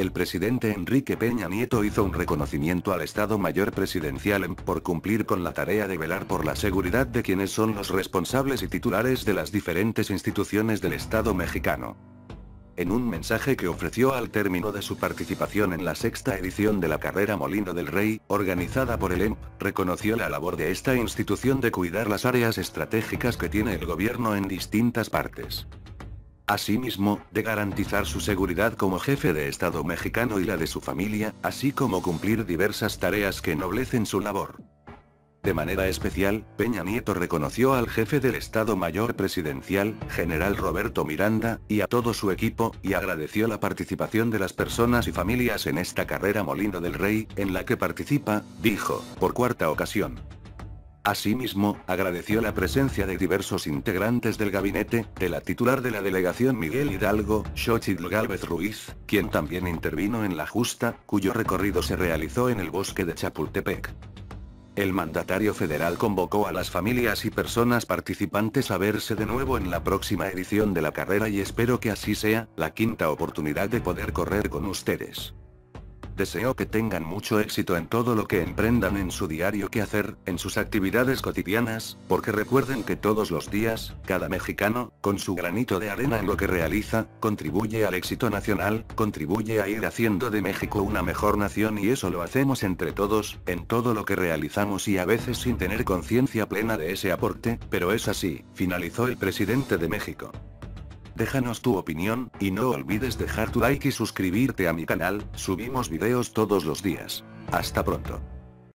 el presidente Enrique Peña Nieto hizo un reconocimiento al Estado Mayor Presidencial por cumplir con la tarea de velar por la seguridad de quienes son los responsables y titulares de las diferentes instituciones del Estado mexicano. En un mensaje que ofreció al término de su participación en la sexta edición de la carrera Molino del Rey, organizada por el EMP, reconoció la labor de esta institución de cuidar las áreas estratégicas que tiene el gobierno en distintas partes. Asimismo, de garantizar su seguridad como jefe de Estado mexicano y la de su familia, así como cumplir diversas tareas que ennoblecen su labor. De manera especial, Peña Nieto reconoció al jefe del Estado Mayor Presidencial, general Roberto Miranda, y a todo su equipo, y agradeció la participación de las personas y familias en esta carrera molinda del Rey, en la que participa, dijo, por cuarta ocasión. Asimismo, agradeció la presencia de diversos integrantes del gabinete, de la titular de la delegación Miguel Hidalgo, Xochitl Gálvez Ruiz, quien también intervino en la justa, cuyo recorrido se realizó en el bosque de Chapultepec. El mandatario federal convocó a las familias y personas participantes a verse de nuevo en la próxima edición de la carrera y espero que así sea, la quinta oportunidad de poder correr con ustedes deseo que tengan mucho éxito en todo lo que emprendan en su diario que hacer, en sus actividades cotidianas, porque recuerden que todos los días, cada mexicano, con su granito de arena en lo que realiza, contribuye al éxito nacional, contribuye a ir haciendo de México una mejor nación y eso lo hacemos entre todos, en todo lo que realizamos y a veces sin tener conciencia plena de ese aporte, pero es así, finalizó el presidente de México. Déjanos tu opinión, y no olvides dejar tu like y suscribirte a mi canal, subimos videos todos los días. Hasta pronto.